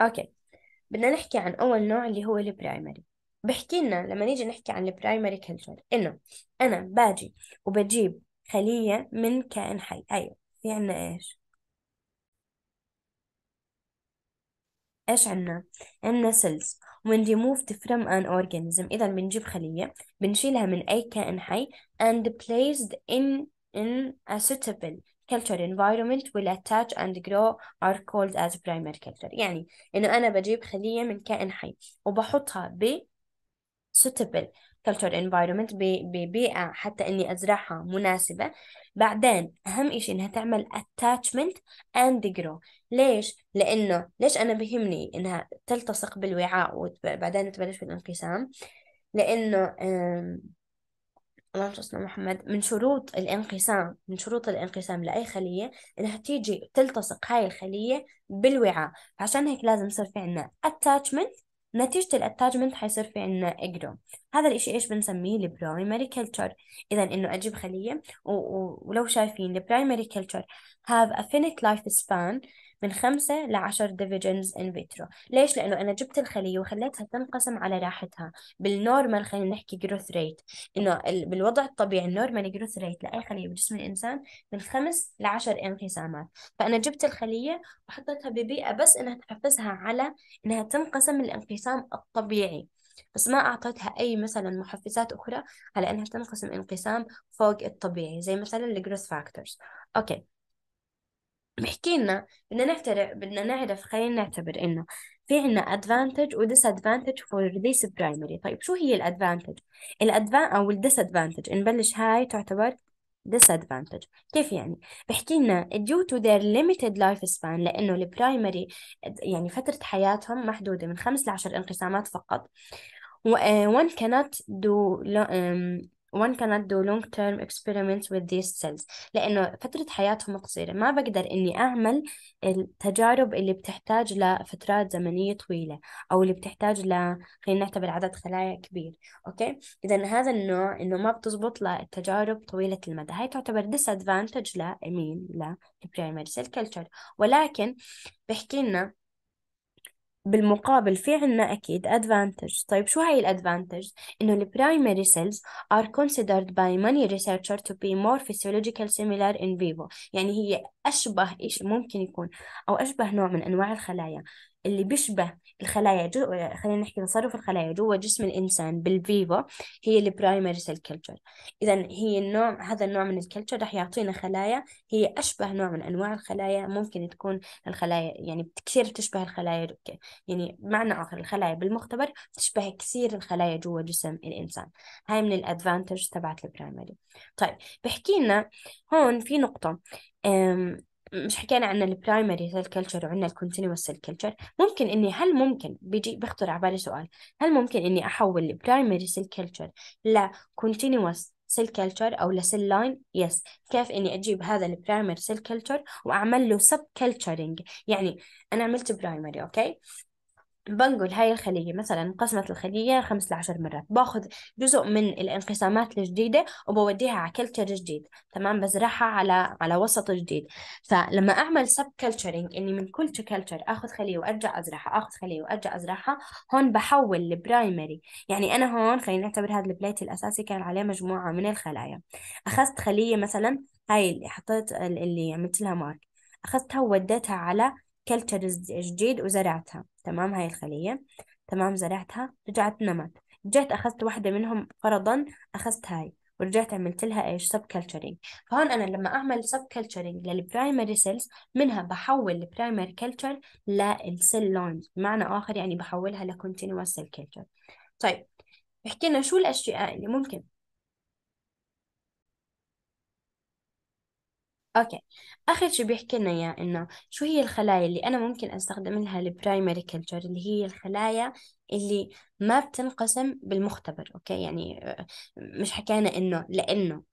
اوكي بدنا نحكي عن اول نوع اللي هو البرايمري بحكي لنا لما نيجي نحكي عن البرايمري كلتشر انه انا باجي وبجيب خليه من كائن حي ايوه في عنا ايش ايش عنا عنا cells when removed from an organism اذا بنجيب خليه بنشيلها من اي كائن حي and placed in in a suitable culture environment will attach and grow are called as primary culture يعني إنه أنا بجيب خلية من كائن حي وبحطها ب suitable culture environment ببيئة حتى إني أزرعها مناسبة بعدين أهم إشي إنها تعمل attachment and grow ليش؟ لأنه ليش أنا بهمني إنها تلتصق بالوعاء وبعدين تبلش بالانقسام لأنه اللهم صل محمد من شروط الانقسام من شروط الانقسام لأي خلية إنها تيجي تلتصق هاي الخلية بالوعاء عشان هيك لازم يصير في عندنا اتاتشمنت نتيجة الاتاتشمنت حيصير في عنا اجرو هذا الإشي إيش بنسميه البرايمري كلتشر إذا إنه أجيب خلية و... و... ولو شايفين البرايمري كلتشر have a finite life span من خمسة لعشر ديفيجنز ان فيترو ليش لأنه أنا جبت الخلية وخليتها تنقسم على راحتها بالنورمال خلينا نحكي جروث ريت إنه بالوضع الطبيعي النورمال جروث ريت لأي خلية بجسم الإنسان من خمس لعشر انقسامات فأنا جبت الخلية وحطيتها ببيئة بس إنها تحفزها على إنها تنقسم الانقسام الطبيعي بس ما أعطيتها أي مثلا محفزات أخرى على إنها تنقسم انقسام فوق الطبيعي زي مثلا الجروث فاكتورز أوكي بحكي لنا بدنا نعترف بدنا نعرف خلينا نعتبر انه في عنا advantage و disadvantage for this primary طيب شو هي الادفانتج الادفان او ادفانتج نبلش هاي تعتبر disadvantage كيف يعني بحكي لنا due to their limited span لأنه البرايمري يعني فترة حياتهم محدودة من خمس لعشر انقسامات فقط آه، one cannot do one cannot do long term experiments with these cells لأنه فترة حياتهم قصيرة ما بقدر إني أعمل التجارب اللي بتحتاج لفترات زمنية طويلة أو اللي بتحتاج ل خلينا نعتبر عدد خلايا كبير أوكي إذا هذا النوع إنه ما بتزبط للتجارب طويلة المدى هاي تعتبر disadvantage لمين primary سيل كلتشر ولكن بحكي لنا بالمقابل في عنا أكيد advantage طيب شو هاي الادفانتج إنه ال primary cells are considered by many researchers to be more physiological similar in vivo يعني هي أشبه إيش ممكن يكون أو أشبه نوع من أنواع الخلايا اللي بيشبه الخلايا جو... خلينا نحكي تصرف الخلايا جوا جسم الإنسان بالفيفو هي البرايمري سيل كلتشر إذا هي النوع هذا النوع من الكلتشر راح يعطينا خلايا هي أشبه نوع من أنواع الخلايا ممكن تكون الخلايا يعني كثير تشبه الخلايا يعني معنى آخر الخلايا بالمختبر تشبه كثير الخلايا جوا جسم الإنسان هاي من الأدفانتج تبعت البرايمري طيب بحكي لنا هون في نقطة مش حكينا عن البرايمري سيل كلتشر وعندنا الكونتينوس سيل كلتشر ممكن اني هل ممكن بيجي بيخطر على بالي سؤال هل ممكن اني احول البرايمري سيل كلتشر لكونتينوس سيل كلتشر او لسيل لاين يس كيف اني اجيب هذا البرايمري سيل كلتشر واعمل له سب كلتشرنج يعني انا عملت برايمري اوكي بنقل هاي الخلية مثلا انقسمت الخلية خمس لعشر مرات باخذ جزء من الانقسامات الجديدة وبوديها على كلتشر جديد تمام بزرعها على على وسط جديد فلما أعمل سب كلتشرنج إني من كل كلتشر آخذ خلية وأرجع أزرعها آخذ خلية وأرجع أزرعها هون بحول البرايمري يعني أنا هون خلينا نعتبر هذا البليت الأساسي كان عليه مجموعة من الخلايا أخذت خلية مثلا هاي اللي حطيت اللي عملت لها مارك أخذتها ووديتها على كلتشرز جديد وزرعتها تمام هاي الخلية تمام زرعتها رجعت نمت رجعت أخذت واحدة منهم فرضا أخذت هاي ورجعت عملت لها ايش سب كلتشرنج فهون انا لما اعمل سب كلتشرنج للبرايمري سيلز منها بحول البرايمري كلتشر للسيل لونز بمعنى اخر يعني بحولها لكونتينوس سيل كلتشر طيب حكينا شو الاشياء اللي ممكن اوكي اخر شي بيحكي لنا اياه انه شو هي الخلايا اللي انا ممكن استخدم لها البرايمري كلتشر اللي هي الخلايا اللي ما بتنقسم بالمختبر اوكي يعني آه، مش حكينا انه لانه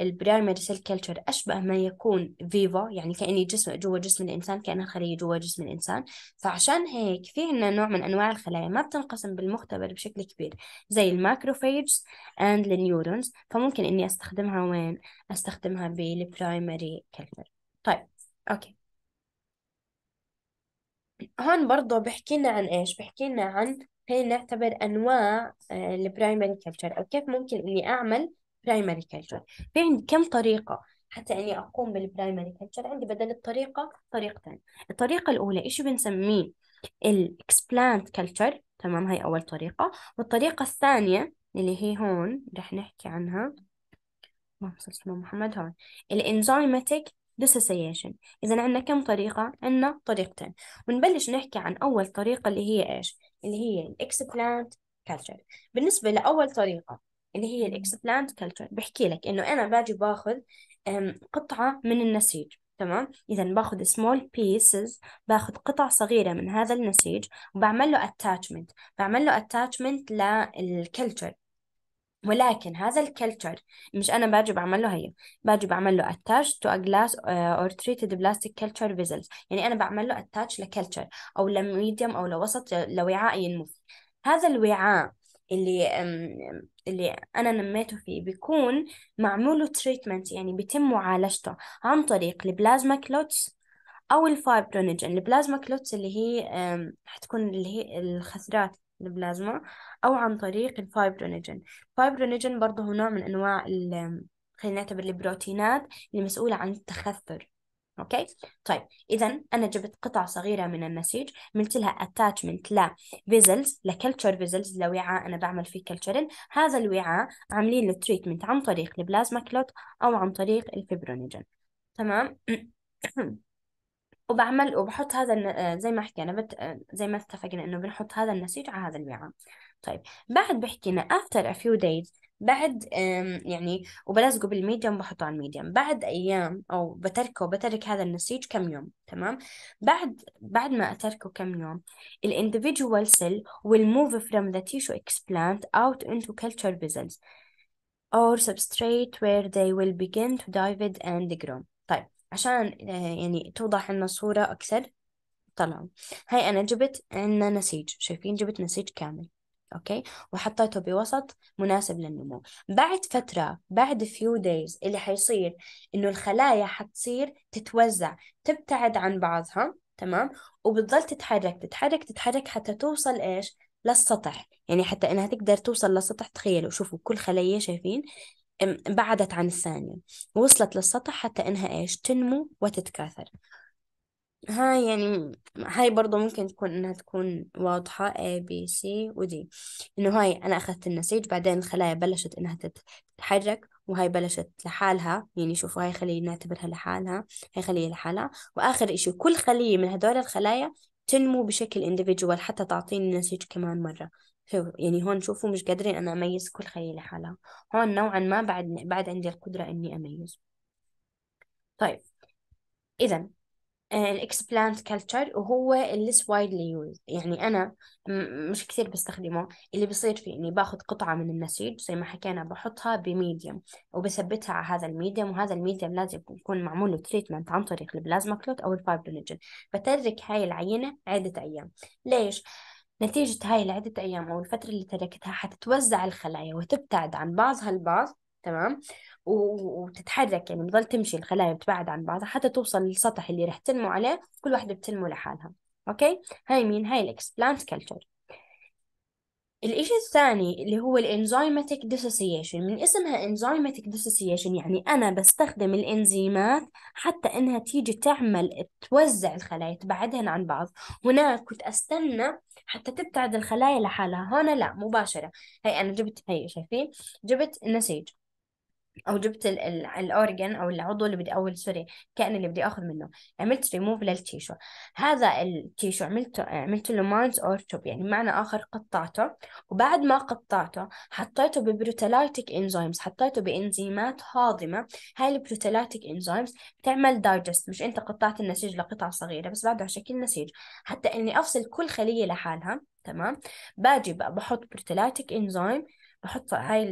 البرايمري سيل كلتشر أشبه ما يكون فيفا يعني كأني جسم جوا جسم الإنسان كأنها خلية جوا جسم الإنسان فعشان هيك في عندنا نوع من أنواع الخلايا ما بتنقسم بالمختبر بشكل كبير زي الماكروفيجز أند النيورونز فممكن إني أستخدمها وين؟ أستخدمها بالبرايمري كلتشر طيب أوكي هون برضه بحكي لنا عن إيش؟ بحكي لنا عن خلينا نعتبر أنواع آه، البرايمري كلتشر أو كيف ممكن إني أعمل برايمري كلتشر في عندي كم طريقة حتى إني أقوم بالبرايمري كلتشر عندي بدل الطريقة طريقتين الطريقة الأولى إيش بنسميه الإكسبلانت كلتشر تمام هاي أول طريقة والطريقة الثانية اللي هي هون رح نحكي عنها ما وصل اسمه محمد هون الانزيماتيك ديسوسيشن إذا عندنا كم طريقة؟ عندنا طريقتين ونبلش نحكي عن أول طريقة اللي هي إيش؟ اللي هي الإكسبلانت كلتشر بالنسبة لأول طريقة اللي هي الاكسبلانت كلتشر بحكي لك انه انا باجي باخذ قطعه من النسيج تمام اذا باخذ سمول بيسز باخذ قطع صغيره من هذا النسيج وبعمل له اتاتشمنت بعمل له اتاتشمنت للكلتشر ولكن هذا الكلتشر مش انا باجي بعمل له هي باجي بعمل له اتاتش تو ا جلاس اور تريتد بلاستيك كلتشر فيزلز يعني انا بعمل له اتاتش لكلتشر او لميديوم او لوسط لوعاء ينمو هذا الوعاء اللي اللي أنا نميته فيه بيكون معمول له تريتمنت يعني بيتم معالجته عن طريق البلازما كلوتس أو الفايبرونيجين البلازما كلوتس اللي هي حتكون اللي هي الخثرات البلازما أو عن طريق الفايبرونيجين الفايبرونيجين برضه هو نوع من أنواع خلينا نعتبر البروتينات اللي مسؤولة عن التخثر اوكي طيب اذا انا جبت قطع صغيره من النسيج عملت لها اتاتشمنت لا فيزلز لكلتشر فيزلز لوعاء انا بعمل فيه كلتشرين هذا الوعاء عاملين له تريتمنت عن طريق البلازما كلوت او عن طريق الفيبرونوجين تمام وبعمل وبحط هذا آه، زي ما حكينا بت... آه، زي ما اتفقنا انه بنحط هذا النسيج على هذا الوعاء طيب بعد بحكينا after a few days بعد يعني وبلزقه بالميديم وبحطه على الميديم بعد ايام او بتركه بترك هذا النسيج كم يوم تمام بعد بعد ما اتركه كم يوم ال individual cell will move from the tissue explant out into culture vessels or substrate where they will begin to divide and grow طيب عشان آه، يعني توضح لنا الصورة أكثر طلعوا هاي أنا جبت عنا نسيج شايفين جبت نسيج كامل أوكي وحطيته بوسط مناسب للنمو بعد فترة بعد فيو دايز اللي حيصير إنه الخلايا حتصير تتوزع تبتعد عن بعضها تمام وبتضل تتحرك تتحرك تتحرك حتى توصل إيش للسطح يعني حتى إنها تقدر توصل للسطح تخيلوا شوفوا كل خلية شايفين بعدت عن الثانية وصلت للسطح حتى إنها إيش تنمو وتتكاثر هاي يعني هاي برضو ممكن تكون إنها تكون واضحة A B C و D إنه هاي أنا أخذت النسيج بعدين الخلايا بلشت إنها تتحرك وهاي بلشت لحالها يعني شوفوا هاي خلية نعتبرها لحالها هاي خلية لحالها وآخر إشي كل خلية من هدول الخلايا تنمو بشكل individual حتى تعطيني نسيج كمان مرة يعني هون شوفوا مش قادرين أنا أميز كل خيي لحالها هون نوعا ما بعد بعد عندي القدرة إني أميز طيب إذا آه، الاكسبلانت كلتشر وهو اللي وايدلي يوز يعني انا مش كثير بستخدمه اللي بصير فيه اني باخذ قطعه من النسيج زي ما حكينا بحطها بميديوم وبثبتها على هذا الميديوم وهذا الميديوم لازم يكون معمول له تريتمنت عن طريق البلازما كلوت او الفايبرينجن بترك هاي العينه عده ايام ليش نتيجة هاي لعدة أيام أو الفترة اللي تركتها حتتوزع الخلايا وتبتعد عن بعضها البعض تمام وتتحرك يعني بتضل تمشي الخلايا بتبعد عن بعضها حتى توصل للسطح اللي رح تنمو عليه كل واحدة بتنمو لحالها أوكي هاي مين هاي الإكسبلانت كلتشر الإشي الثاني اللي هو الانزيماتيك ديسوسيشن من اسمها انزيماتيك ديسوسيشن يعني أنا بستخدم الإنزيمات حتى إنها تيجي تعمل توزع الخلايا تبعدهن عن بعض هناك كنت أستنى حتى تبتعد الخلايا لحالها هنا لا مباشرة هي أنا جبت هي شايفين جبت نسيج او جبت الاورجن او العضو اللي بدي او سوري الكائن اللي بدي اخذ منه عملت ريموف للتيشو هذا التيشو عملته عملت له ماينز اور توب يعني معنى اخر قطعته وبعد ما قطعته حطيته ببروتالايتيك انزيمز حطيته بانزيمات هاضمه هاي البروتالايتيك انزيمز بتعمل دايجست مش انت قطعت النسيج لقطع صغيره بس بعده على شكل نسيج حتى اني افصل كل خليه لحالها تمام باجي بقى بحط بروتالايتيك انزيم بحط هاي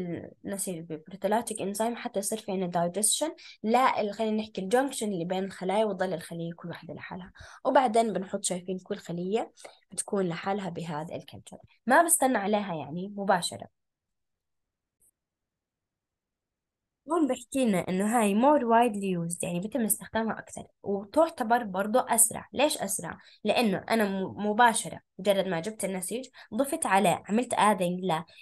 النسيج ببروتالاتيك إنزيم حتى يصير في عندنا دايجستشن لا خلينا نحكي الجنكشن اللي بين الخلايا وتظل الخلية كل واحدة لحالها وبعدين بنحط شايفين كل خلية بتكون لحالها بهذا الكلتشر ما بستنى عليها يعني مباشرة هون بحكي لنا إنه هاي مور وايدلي يوزد يعني بتم استخدامها أكثر وتعتبر برضه أسرع ليش أسرع؟ لأنه أنا مباشرة مجرد ما جبت النسيج ضفت عليه عملت ادينج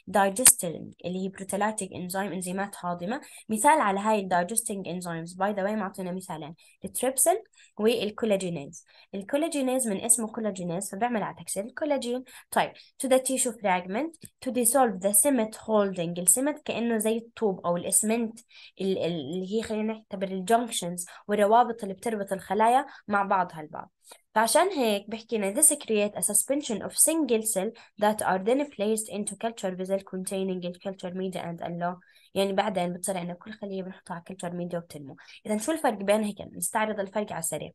لدايجستنج اللي هي بروتلاتيك انزيم انزيمات هاضمة مثال على هاي الدايجستنج انزيمز باي ذا واي معطينا مثالين التريبسين والكولاجينيز الكولاجينيز من اسمه كولاجينيز فبعمل على تكسير الكولاجين طيب تو ذا تيشو فراجمنت تو ديسولف ذا سيمت هولدنج، السمت كأنه زي الطوب أو الإسمنت اللي هي خلينا نعتبر الجنكشنز والروابط اللي بتربط الخلايا مع بعضها البعض فعشان هيك بحكينا this create a suspension of single cell that are then placed into culture vessel containing culture media and allow يعني بعدين بتصير عندنا كل خلية بنحطها على كلتشر ميديا وبتنمو إذا شو الفرق بين هيك نستعرض الفرق على السريع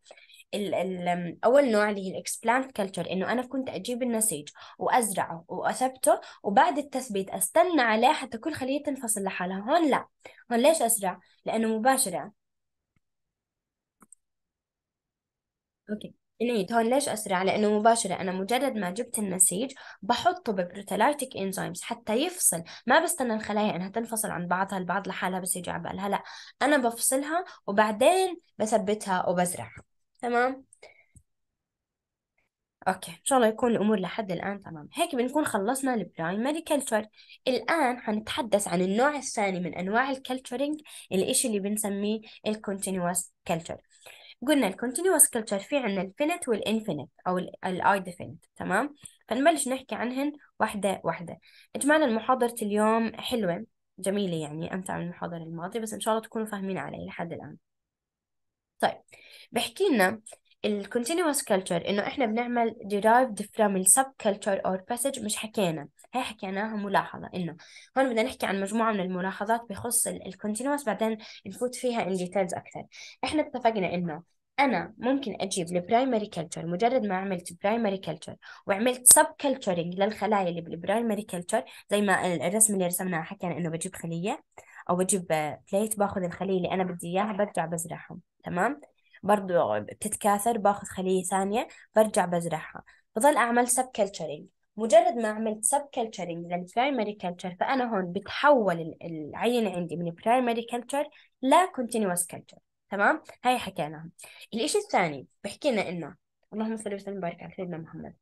ال ال أول نوع اللي هي الإكسبلانت كلتشر إنه أنا كنت أجيب النسيج وأزرعه وأثبته وبعد التثبيت أستنى عليه حتى كل خلية تنفصل لحالها هون لا هون ليش أزرع؟ لأنه مباشرة أوكي إليت هون ليش أسرع لأنه مباشرة أنا مجرد ما جبت النسيج بحطه ببروتالايتيك إنزيمز حتى يفصل ما بستنى الخلايا إنها تنفصل عن بعضها البعض لحالها بس يجي على بالها لا أنا بفصلها وبعدين بثبتها وبزرعها تمام اوكي ان شاء الله يكون الامور لحد الان تمام هيك بنكون خلصنا البرايمري كلتشر الان حنتحدث عن النوع الثاني من انواع الكلتشرنج الاشي اللي بنسميه الكونتينوس كلتشر قلنا continuous كلتشر في عندنا الفينت والانفينت او الاي ديفينيت تمام فنبلش نحكي عنهن واحده واحده اجمالا محاضره اليوم حلوه جميله يعني امتع من المحاضره الماضيه بس ان شاء الله تكونوا فاهمين علي لحد الان طيب بحكي لنا continuous كلتشر انه احنا بنعمل derived from sub culture or passage مش حكينا هي حكيناها ملاحظه انه هون بدنا نحكي عن مجموعه من الملاحظات بخص continuous بعدين نفوت فيها ان ديتيلز اكثر احنا اتفقنا انه انا ممكن اجيب البرايمري كلتشر مجرد ما عملت برايمري كلتشر وعملت سب كلتشرنج للخلايا اللي بالبرايمري كلتشر زي ما الرسم اللي رسمناه حكينا انه بجيب خليه او بجيب بليت باخذ الخليه اللي انا بدي اياها برجع بزرعهم تمام برضو بتتكاثر باخذ خليه ثانيه برجع بزرعها بظل اعمل سب كلتشرنج مجرد ما عملت سب كلتشرنج للبرايمري كلتشر فانا هون بتحول العينه عندي من برايمري كلتشر لكونتينوس كلتشر تمام هاي حكيناها الإشي الثاني بحكي لنا إنه اللهم صل وسلم وبارك على سيدنا محمد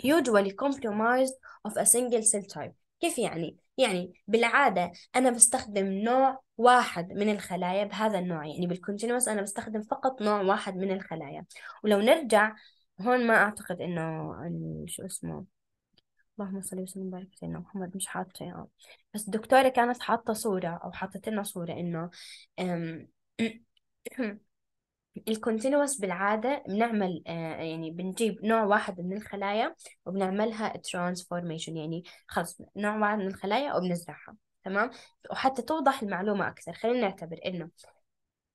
usually compromised of a single cell type كيف يعني؟ يعني بالعادة أنا بستخدم نوع واحد من الخلايا بهذا النوع يعني بالكونتينوس أنا بستخدم فقط نوع واحد من الخلايا ولو نرجع هون ما أعتقد إنه شو اسمه اللهم صل وسلم وبارك على سيدنا محمد مش حاطة يعني. بس الدكتورة كانت حاطة صورة أو حاطت لنا صورة إنه الكونتينوس بالعادة بنعمل آه، يعني بنجيب نوع واحد من الخلايا وبنعملها ترانسفورميشن يعني خلص نوع واحد من الخلايا وبنزرعها تمام وحتى توضح المعلومة أكثر خلينا نعتبر إنه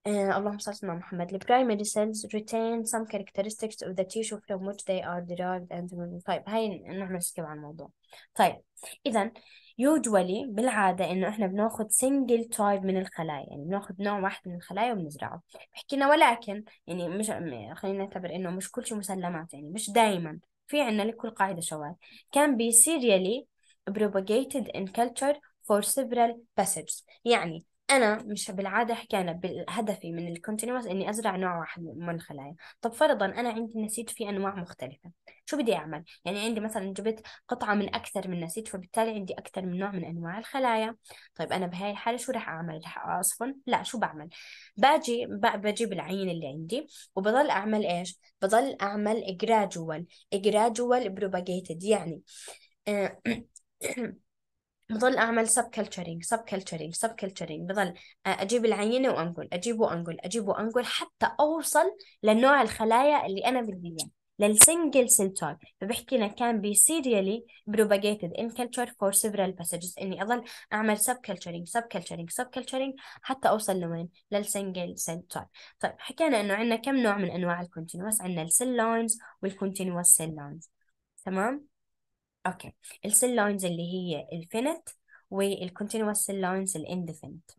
آه، اللهم صل على محمد the primary cells retain some characteristics of the tissue from which they are derived and طيب هاي نعمل سكيب على الموضوع طيب إذا يوجولي بالعادة إنه إحنا بناخد سنجل تايب من الخلايا يعني بناخد نوع واحد من الخلايا وبنزرعه حكينا ولكن يعني مش خلينا نعتبر إنه مش كل شيء مسلمات يعني مش دايما في عندنا لكل قاعدة شواذ كان بي سيريالي propagated in كلتشر for several passages يعني انا مش بالعاده حكينا بهدفي من الكونتينوس اني ازرع نوع واحد من الخلايا طب فرضا انا عندي نسيج في انواع مختلفه شو بدي اعمل يعني عندي مثلا جبت قطعه من اكثر من نسيج فبالتالي عندي اكثر من نوع من انواع الخلايا طيب انا بهاي الحاله شو راح اعمل راح اصفن لا شو بعمل باجي بجيب العينه اللي عندي وبضل اعمل ايش بضل اعمل جراجوال جراجوال بروباجيتد يعني آه، بظل اعمل سب كلتشرنج سب كلتشرنج سب كلتشرنج بظل اجيب العينه وانقل اجيب وانقل اجيب وانقل حتى اوصل لنوع الخلايا اللي انا بدي اياه للسنجل سيل تايب فبحكي لنا كان بي سيريالي بروباجيتد ان كلتشر فور سيفرال باسجز اني اضل اعمل سب كلتشرنج سب كلتشرنج سب كلتشرنج حتى اوصل لوين للسنجل سيل تايب طيب حكينا انه عندنا كم نوع من انواع الكونتينوس عندنا السيل لاينز والكونتينوس سيل لاينز تمام اوكي السيل لاينز اللي هي الفينت والكونتينوس سيل لاينز الاندفينت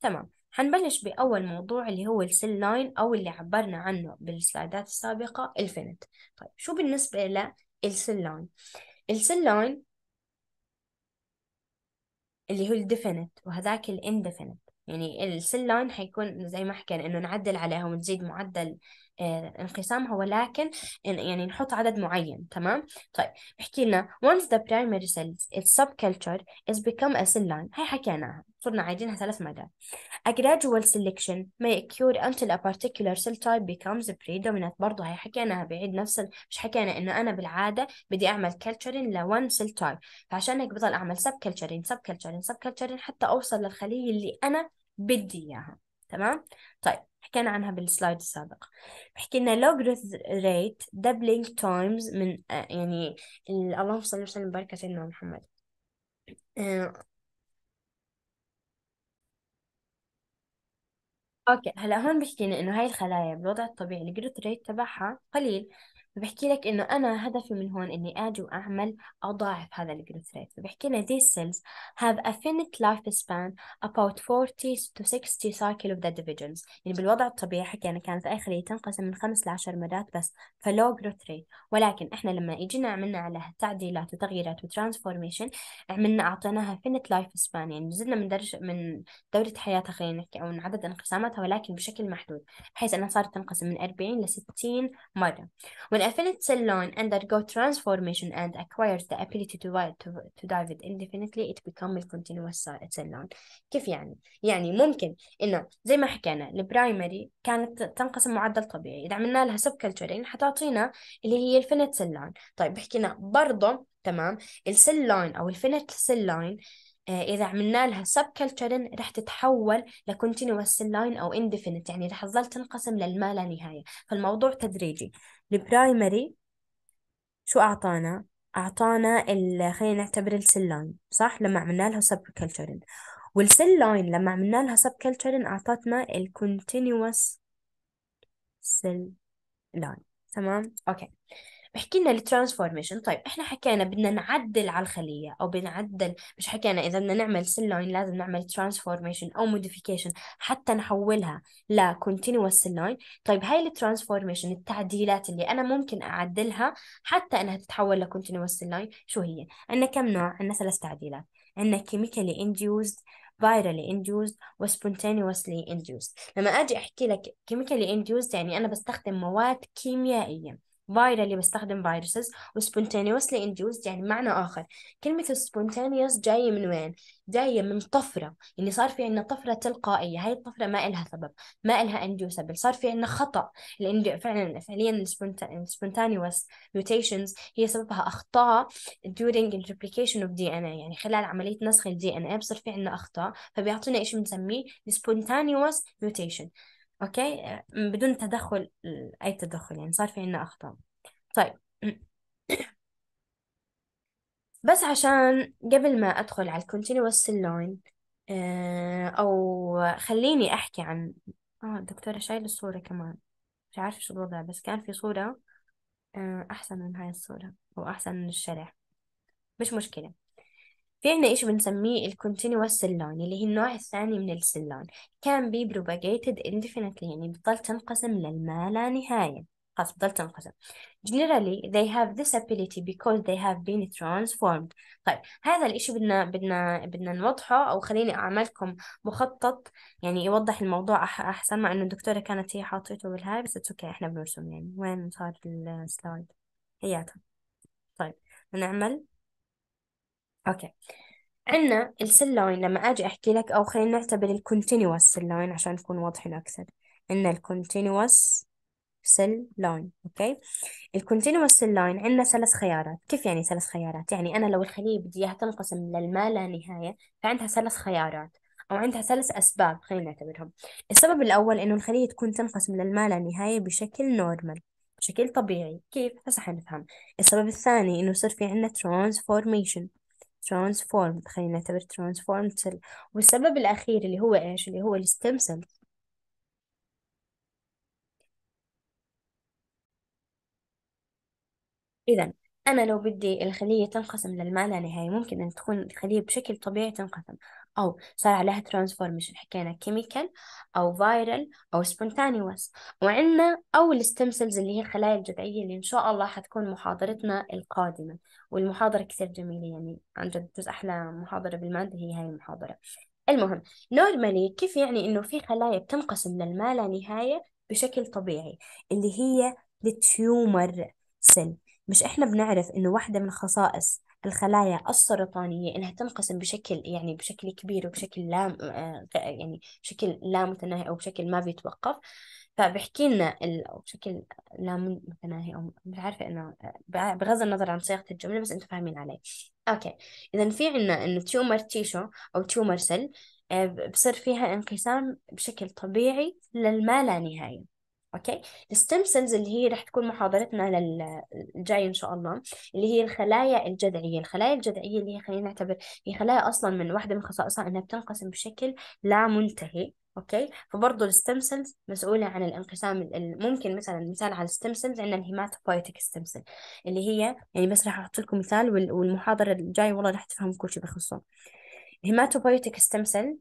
تمام حنبلش بأول موضوع اللي هو السيل لاين أو اللي عبرنا عنه بالسلايدات السابقة الفينت طيب شو بالنسبة للسيل لاين السيل لاين اللي هو الديفينت وهذاك الاندفينت يعني السيل لاين حيكون زي ما حكينا انه نعدل عليها ونزيد معدل آه، الانقسام هو لكن يعني نحط عدد معين تمام طيب بحكي لنا once the primary cells its subculture is become a cell line هاي حكيناها صرنا عايدينها ثلاث مرات a gradual selection may occur until a particular cell type becomes predominant برضو هاي حكيناها بعيد نفس ال... مش حكينا انه انا بالعاده بدي اعمل كلتشرين one cell type فعشان هيك بضل اعمل subculturing subculturing subculturing حتى اوصل للخليه اللي انا بدي اياها تمام طيب حكينا عنها بالسلايد السابق low growth ريت دبلينج تايمز من آه، يعني اللهم صل وسلم وبارك سيدنا محمد آه، اوكي هلا هون بحكينا انه هاي الخلايا بالوضع الطبيعي الجروث ريت تبعها قليل فبحكي لك انه انا هدفي من هون اني اجي واعمل اضاعف هذا الجروث ريت فبحكي لنا these cells have a finite span about 40 to 60 cycle of the divisions يعني بالوضع الطبيعي حكينا كانت اي خليه تنقسم من 5 ل 10 مرات بس فلو جروث ريت ولكن احنا لما اجينا عملنا عليها تعديلات وتغييرات وترانسفورميشن عملنا اعطيناها finite span يعني زدنا من درجه من دوره حياتها خلينا نحكي او من عدد انقساماتها ولكن بشكل محدود بحيث انها صارت تنقسم من 40 ل 60 مره When a finite cell line undergo transformation and acquires the ability to, to, to divide indefinitely, it becomes a continuous cell line. كيف يعني؟ يعني ممكن إنه زي ما حكينا البرايمري كانت تنقسم معدل طبيعي، إذا عملنا لها سب كلتشرين حتعطينا اللي هي الفينيت سيل لاين، طيب حكينا برضه تمام السيل لاين أو الفينيت سيل لاين آه، إذا عملنا لها سب كلتشرين رح تتحول لكونتينوس لاين أو indefinite يعني رح تظل تنقسم للما لا نهاية فالموضوع تدريجي البرايمري شو أعطانا؟ أعطانا ال... خلينا نعتبر السيل لاين صح؟ لما عملنا لها سب كلتشرين والسيل لاين لما عملنا لها سب كلتشرين أعطتنا الكونتينوس سيل لاين تمام؟ أوكي بحكي لنا الترانسفورميشن طيب احنا حكينا بدنا نعدل على الخليه او بنعدل مش حكينا اذا بدنا نعمل سيل لاين لازم نعمل ترانسفورميشن او موديفيكيشن حتى نحولها لكونتينوس سيل لاين طيب هاي الترانسفورميشن التعديلات اللي انا ممكن اعدلها حتى انها تتحول لكونتينوس سيل لاين شو هي عندنا كم نوع عندنا ثلاث تعديلات عندنا كيميكالي انديوزد virally induced و spontaneously induced لما اجي احكي لك chemically induced يعني انا بستخدم مواد كيميائيه فايرالي بستخدم فيروسز وسبونتينيوسلي انديوزد يعني معنى آخر كلمة spontaneous جاية من وين؟ جاية من طفرة يعني صار في عندنا طفرة تلقائية هاي الطفرة ما إلها سبب ما إلها انديوسبل صار في عندنا خطأ لأن فعلا فعليا spontaneous mutations هي سببها أخطاء during replication of DNA يعني خلال عملية نسخ الدي ان اي بصير في عندنا أخطاء فبيعطونا إيش بنسميه spontaneous mutation اوكي بدون تدخل اي تدخل يعني صار في عنا اخطاء طيب بس عشان قبل ما ادخل على الكونتينوس لاين آه، او خليني احكي عن اه الدكتورة شايلة الصورة كمان مش عارفة شو الوضع بس كان في صورة آه، احسن من هاي الصورة او احسن من الشرح مش مشكلة في عنا إيش بنسميه الـ continuous سلون اللي هي النوع الثاني من السلون كان بي propagated indefinitely يعني بتضل تنقسم للما لا نهاية خلاص بتضل تنقسم generally they have this ability because they have been transformed طيب هذا الإشي بدنا بدنا بدنا نوضحه أو خليني أعملكم مخطط يعني يوضح الموضوع أح أحسن مع إنه الدكتورة كانت هي حاطته بالهاي بس اوكي إحنا بنرسم يعني وين صار السلايد هياتها طيب نعمل اوكي عندنا السيل لاين لما اجي احكي لك او خلينا نعتبر الكونتينوس سيل لاين عشان نكون واضحين اكثر عندنا الكونتينوس سيل لاين اوكي الكونتينوس سيل لاين عندنا ثلاث خيارات كيف يعني ثلاث خيارات يعني انا لو الخليه بدي اياها تنقسم للما لا نهايه فعندها ثلاث خيارات او عندها ثلاث اسباب خلينا نعتبرهم السبب الاول انه الخليه تكون تنقسم للما لا نهايه بشكل نورمال بشكل طبيعي كيف هسه حنفهم السبب الثاني انه يصير في عندنا ترانسفورميشن ترانسفورم خلينا نعتبر ترانسفورم سيل والسبب الأخير اللي هو إيش اللي هو الستيم سيل إذا أنا لو بدي الخلية تنقسم للمعنى نهاية ممكن أن تكون الخلية بشكل طبيعي تنقسم أو صار عليها ترانسفورميشن حكينا كيميكال أو فايرال أو سبونتانيوس وعندنا أو الستم سيلز اللي هي الخلايا الجذعية اللي إن شاء الله حتكون محاضرتنا القادمة والمحاضرة كثير جميلة يعني عن جد جزء أحلى محاضرة بالمادة هي هاي المحاضرة المهم نورمالي كيف يعني إنه في خلايا بتنقسم للما لا نهاية بشكل طبيعي اللي هي التيومر سيل مش إحنا بنعرف إنه واحدة من خصائص الخلايا السرطانية إنها تنقسم بشكل يعني بشكل كبير وبشكل لا آه، يعني بشكل لا متناهي أو بشكل ما بيتوقف فبيحكي لنا بشكل لا متناهي أو مش عارفة إنه آه، بغض النظر عن صياغة الجملة بس انتم فاهمين علي أوكي إذا في عنا إنه تيومر تيشو أو تيومر سيل آه، بصير فيها انقسام بشكل طبيعي للما لا نهاية اوكي الستم سيلز اللي هي رح تكون محاضرتنا للجاي ان شاء الله اللي هي الخلايا الجذعيه الخلايا الجذعيه اللي هي خلينا نعتبر هي خلايا اصلا من واحده من خصائصها انها بتنقسم بشكل لا منتهي اوكي فبرضه الستم سيلز مسؤوله عن الانقسام ممكن مثلا مثال على الستم سيلز عندنا الهيماتوبويتيك ستم سيل اللي هي يعني بس راح احط لكم مثال والمحاضره الجايه والله راح تفهموا كل شيء بخصه الهيماتوبويتيك ستم سيل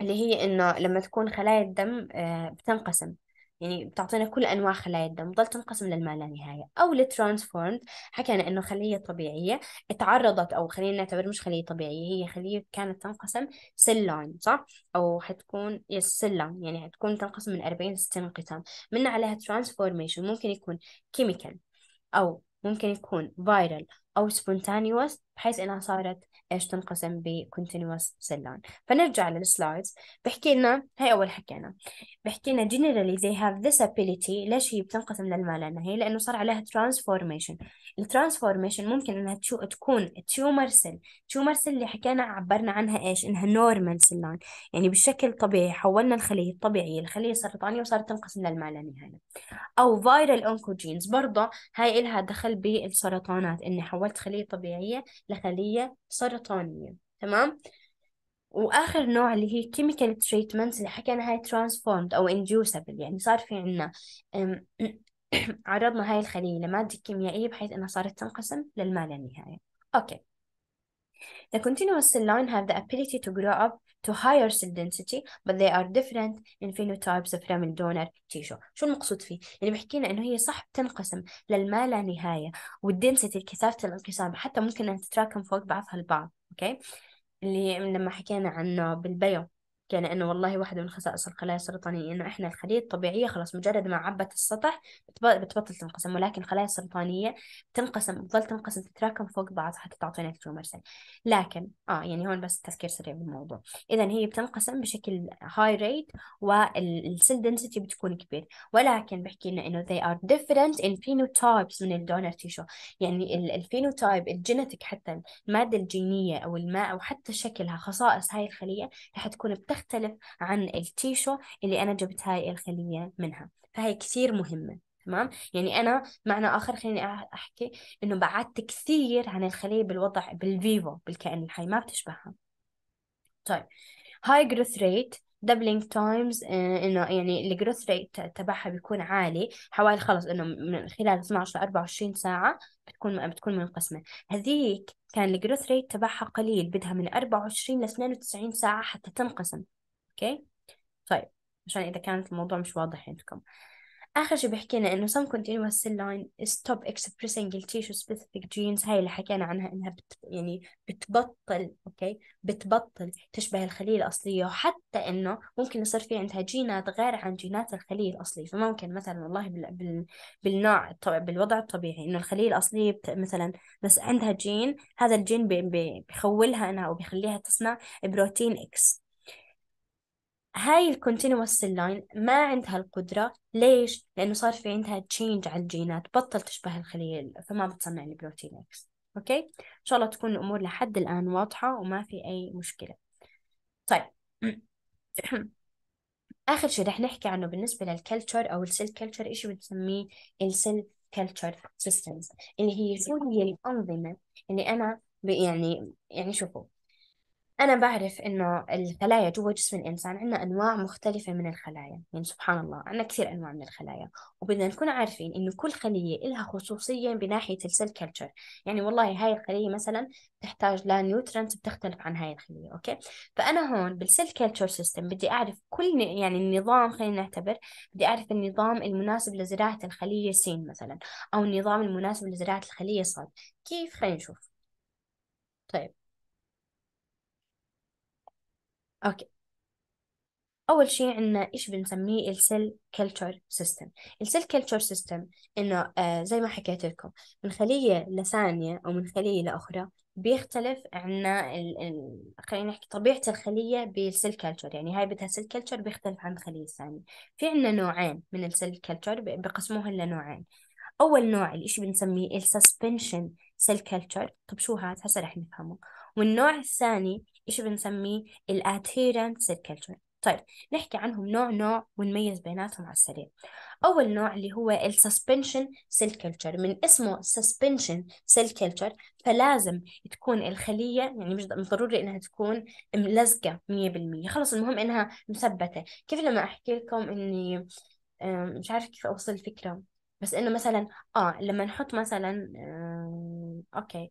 اللي هي انه لما تكون خلايا الدم آه، بتنقسم يعني بتعطينا كل أنواع خلايا الدم بتضل تنقسم للما لا نهاية أو الترانسفورم حكينا إنه خلية طبيعية تعرضت أو خلينا نعتبر مش خلية طبيعية هي خلية كانت تنقسم لاين صح أو حتكون سيلان يعني حتكون تنقسم من 40 ل 60 انقسام من عليها ترانسفورميشن ممكن يكون كيميكال أو ممكن يكون فايرال أو spontaneous بحيث إنها صارت إيش تنقسم ب continuous سلان فنرجع للسلايدز بحكي لنا هاي أول حكينا بحكي لنا generally they have this ability ليش هي بتنقسم للما هي لأنه صار عليها transformation الترانسفورميشن ممكن إنها تشو تكون تيومر سيل تيومر سيل اللي حكينا عبرنا عنها إيش إنها نورمال سلان يعني بشكل طبيعي حولنا الخلية الطبيعية الخلية السرطانية وصارت تنقسم للما لا أو فايرال اونكوجينز برضه هاي إلها دخل بالسرطانات إني حولت عملت خلية طبيعية لخلية سرطانية تمام واخر نوع اللي هي chemical treatments اللي حكينا هاي transformed او inducible يعني صار في عنا عرضنا هاي الخلية لمادة كيميائية بحيث انها صارت تنقسم للما لا نهاية اوكي The continuous cell line have the ability to grow up to higher cell density but they are different in phenotypes from the donor tissue شو المقصود فيه؟ يعني بحكي لنا إنه هي صح بتنقسم للما لا نهاية والدنسيتي كثافة الانقسام حتى ممكن أن تتراكم فوق بعضها البعض أوكي؟ اللي لما حكينا عنه بالبيو يعني انه والله واحده من خصائص الخلايا السرطانيه انه احنا الخليه الطبيعيه خلاص مجرد ما عبت السطح بتبطل تنقسم ولكن الخلايا السرطانيه تنقسم بتظل تنقسم تتراكم فوق بعض حتى تعطينا تيومر سيل لكن اه يعني هون بس تذكير سريع بالموضوع اذا هي بتنقسم بشكل هاي ريت والسيل دنسيتي بتكون كبير ولكن بحكي لنا انه they are different in phenotypes من الدونر تيشو يعني الفينوتايب الجينيتك حتى الماده الجينيه او الماء او حتى شكلها خصائص هاي الخليه رح تكون بتخ تختلف عن التيشو اللي أنا جبت هاي الخلية منها فهي كثير مهمة تمام يعني أنا معنى آخر خليني أحكي إنه بعدت كثير عن الخلية بالوضع بالفيفو بالكائن الحي ما بتشبهها طيب هاي جروث ريت دبلينج تايمز آه، انه يعني الجروث ريت تبعها بيكون عالي حوالي خلص انه من خلال 12 ل 24 ساعه بتكون بتكون منقسمه هذيك كان الجروث ريت تبعها قليل بدها من 24 ل 92 ساعه حتى تنقسم اوكي طيب عشان اذا كانت الموضوع مش واضح عندكم آخر شيء بحكينا إنه some continuous cell line stop expressing the tissue specific genes هاي اللي حكينا عنها إنها بت يعني بتبطل أوكي بتبطل تشبه الخلية الأصلية وحتى إنه ممكن يصير في عندها جينات غير عن جينات الخلية الأصلية فممكن مثلا والله بال... بال... بالنوع بالوضع الطبيعي إنه الخلية الأصلية بت... مثلا بس عندها جين هذا الجين بي... بيخولها إنها أو بيخليها تصنع بروتين إكس هاي الكونتينوس لاين ما عندها القدرة ليش؟ لأنه صار في عندها تشينج على الجينات بطل تشبه الخلية فما بتصنع البروتين إكس أوكي؟ إن شاء الله تكون الأمور لحد الآن واضحة وما في أي مشكلة طيب آخر شيء رح نحكي عنه بالنسبة للكلتشر أو السيل كلتشر شيء بنسميه السيل كلتشر سيستمز اللي هي شو هي الأنظمة اللي أنا يعني يعني شوفوا أنا بعرف إنه الخلايا جوا جسم الإنسان عندنا أنواع مختلفة من الخلايا يعني سبحان الله عندنا كثير أنواع من الخلايا وبدنا نكون عارفين إنه كل خلية إلها خصوصية بناحية السيل كلتشر يعني والله هاي الخلية مثلا تحتاج لنيوترنت بتختلف عن هاي الخلية أوكي فأنا هون بالسيل كلتشر سيستم بدي أعرف كل يعني النظام خلينا نعتبر بدي أعرف النظام المناسب لزراعة الخلية سين مثلا أو النظام المناسب لزراعة الخلية صاد كيف خلينا نشوف طيب أوكي أول شيء عندنا إيش بنسميه السيل كلتشر سيستم السيل كلتشر سيستم إنه آه زي ما حكيت لكم من خلية لثانية أو من خلية لأخرى بيختلف عنا ال... ال... خلينا نحكي طبيعة الخلية بالسيل كلتشر يعني هاي بدها سيل كلتشر بيختلف عن الخلية الثانية في عنا نوعين من السيل كلتشر بقسموها لنوعين أول نوع الإشي بنسميه السسبنشن سيل كلتشر طب شو هذا هسه رح نفهمه والنوع الثاني إيش بنسميه الأدهيرنس سيركلتون طيب نحكي عنهم نوع نوع ونميز بيناتهم على السريع أول نوع اللي هو السسبنشن سيل كلتشر من اسمه سسبنشن سيل كلتشر فلازم تكون الخلية يعني مش ضروري إنها تكون ملزقة مية بالمية خلص المهم إنها مثبتة كيف لما أحكي لكم إني مش عارف كيف أوصل الفكرة بس إنه مثلا آه لما نحط مثلا آه أوكي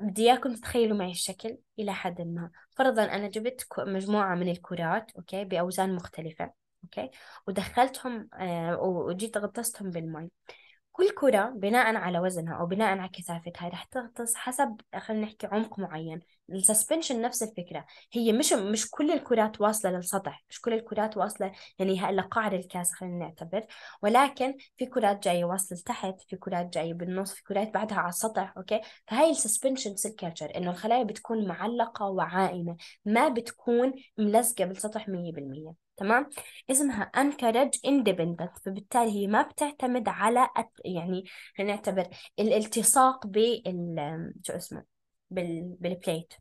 بدي اياكم تتخيلوا معي الشكل الى حد ما فرضا انا جبت مجموعه من الكرات اوكي باوزان مختلفه اوكي ودخلتهم آه وجيت غطستهم بالمي كل كرة بناء على وزنها أو بناء على كثافتها رح تغطس حسب خلينا نحكي عمق معين السسبنشن نفس الفكرة هي مش مش كل الكرات واصلة للسطح مش كل الكرات واصلة يعني هلا قعر الكاس خلينا نعتبر ولكن في كرات جاية واصلة لتحت في كرات جاية بالنص في كرات بعدها على السطح أوكي فهي السسبنشن سكرتشر إنه الخلايا بتكون معلقة وعائمة ما بتكون ملزقة بالسطح 100% تمام اسمها encourage independent فبالتالي هي ما بتعتمد على أت... يعني نعتبر الالتصاق بال شو اسمه بال... بالبليت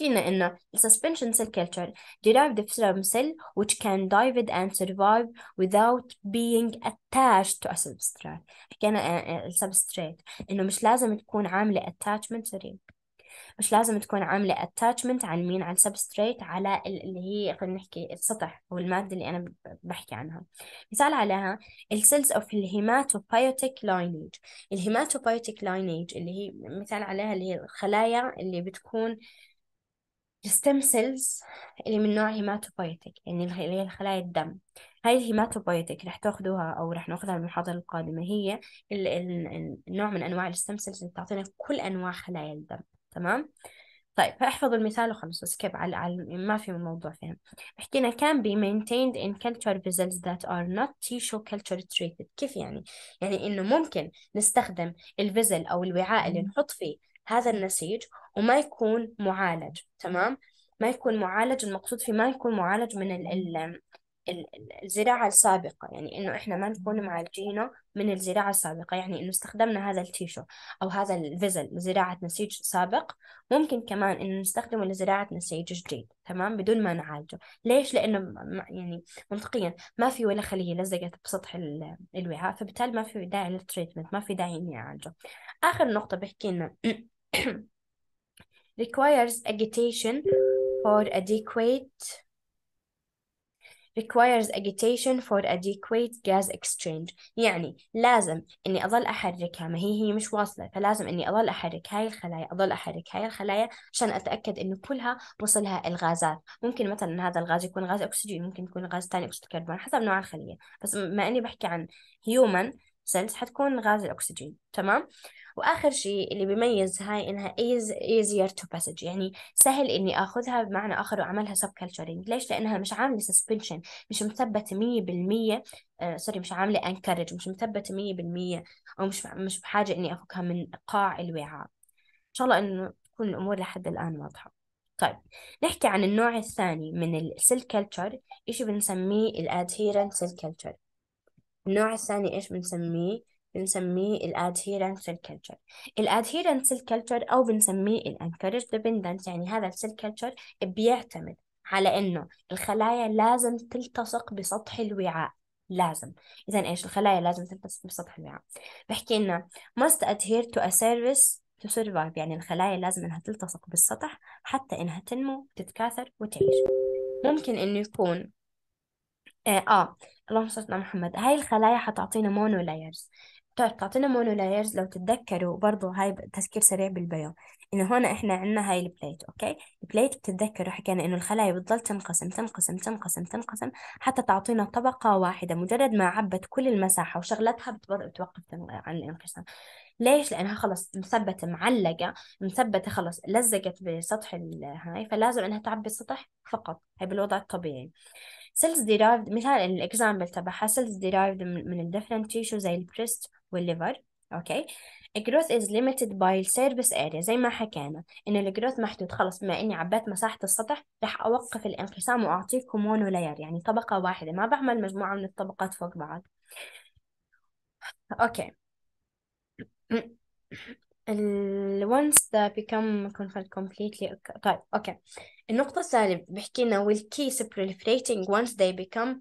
لنا إنه السسبنشن cell culture derived from cell which can divide and survive without being attached to a substrate حكينا السبستريت آه، آه، إنه مش لازم تكون عاملة attachment سليم مش لازم تكون عاملة اتاتشمنت عن مين على substrate على اللي هي خلينا نحكي السطح أو المادة اللي أنا بحكي عنها مثال عليها السيلز أوف الهيماتوبايوتيك لاينيج الهيماتوبايوتيك lineage اللي هي مثال عليها اللي هي الخلايا اللي بتكون stem سيلز اللي من نوع هيماتوبايوتيك يعني اللي هي خلايا الدم هاي الهيماتوبايوتيك رح تاخذوها او رح ناخذها بالمحاضره القادمه هي النوع من انواع الستم سيلز اللي بتعطينا كل انواع خلايا الدم تمام طيب احفظ المثال وخلص سكيب على على ما في من موضوع فهم حكينا can be maintained in culture vessels that are not tissue culture treated كيف يعني يعني انه ممكن نستخدم الفيزل او الوعاء اللي نحط فيه هذا النسيج وما يكون معالج تمام ما يكون معالج المقصود فيه ما يكون معالج من ال الزراعة السابقة يعني إنه إحنا ما نكون معالجينه من الزراعة السابقة يعني إنه استخدمنا هذا التيشو أو هذا الفيزل لزراعة نسيج سابق ممكن كمان إنه نستخدمه لزراعة نسيج جديد تمام بدون ما نعالجه ليش؟ لأنه يعني منطقيا ما في ولا خلية لزقت بسطح الوعاء فبالتالي ما في داعي للتريتمنت ما في داعي إني أعالجه آخر نقطة بحكي لنا requires agitation for adequate requires agitation for adequate gas exchange يعني لازم إني أظل أحركها ما هي هي مش واصلة فلازم إني أظل أحرك هاي الخلايا أظل أحرك هاي الخلايا عشان أتأكد إنه كلها وصلها الغازات ممكن مثلا هذا الغاز يكون غاز أكسجين ممكن يكون غاز ثاني أكسيد الكربون حسب نوع الخلية بس ما إني بحكي عن human سيلز حتكون غاز الأكسجين تمام وآخر شيء اللي بيميز هاي إنها easier to passage يعني سهل إني آخذها بمعنى آخر وأعملها سب كلتشرينج ليش؟ لأنها مش عاملة سسبنشن مش مثبتة 100% بالمية سوري آه، مش عاملة انكرج مش مثبتة 100% بالمية أو مش مش بحاجة إني أفكها من قاع الوعاء إن شاء الله إنه تكون الأمور لحد الآن واضحة طيب نحكي عن النوع الثاني من السيل كلتشر إشي بنسميه الادهيرنت سيل كلتشر النوع الثاني إيش بنسميه؟ بنسميه الادهيرنس كلتشر الادهيرنس كلتشر أو بنسميه الانكرج ديبندنت يعني هذا السيل كلتشر بيعتمد على إنه الخلايا لازم تلتصق بسطح الوعاء لازم إذا إيش الخلايا لازم تلتصق بسطح الوعاء بحكي إنه must adhere to a service to survive يعني الخلايا لازم إنها تلتصق بالسطح حتى إنها تنمو تتكاثر وتعيش ممكن إنه يكون آه،, آه, اللهم صل على محمد هاي الخلايا حتعطينا مونو لايرز بتعطينا مونو لايرز لو تتذكروا برضو هاي تذكير سريع بالبيو انه هون احنا عندنا هاي البليت اوكي البليت بتتذكروا حكينا انه الخلايا بتضل تنقسم تنقسم تنقسم تنقسم حتى تعطينا طبقة واحدة مجرد ما عبت كل المساحة وشغلتها بتوقف عن الانقسام ليش لانها خلص مثبتة معلقة مثبتة خلص لزقت بسطح هاي فلازم انها تعبي السطح فقط هاي بالوضع الطبيعي cells derived مثال الاكزامبل تبعها cells derived من الديفرنت different tissue زي البريست breast liver اوكي الجروث از ليميتد باي السيرفيس اريا زي ما حكينا ان الجروث محدود خلاص بما اني عبيت مساحه السطح راح اوقف الانقسام واعطيكم مونو لاير يعني طبقه واحده ما بعمل مجموعه من الطبقات فوق بعض اوكي ال طيب، once they become confirmed completely okay. طيب اوكي النقطة السالب بحكي لنا will keep proliferating once they become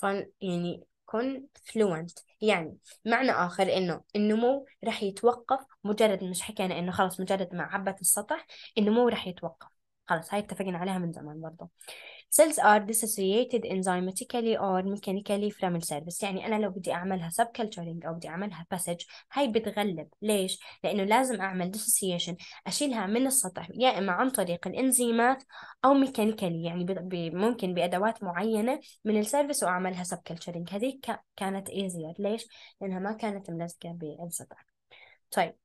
فن يعني confluent يعني معنى آخر إنه النمو راح يتوقف مجرد مش حكينا إنه خلص مجرد ما عبت السطح النمو راح يتوقف خلص هاي اتفقنا عليها من زمان برضه cells are dissociated enzymatically or mechanically from the surface يعني أنا لو بدي أعملها subculturing أو بدي أعملها passage هاي بتغلب ليش؟ لأنه لازم أعمل dissociation أشيلها من السطح يا إما عن طريق الإنزيمات أو mechanically يعني ممكن بأدوات معينة من السيرفس وأعملها subculturing هذيك كانت easier ليش؟ لأنها ما كانت ملزقة بالسطح طيب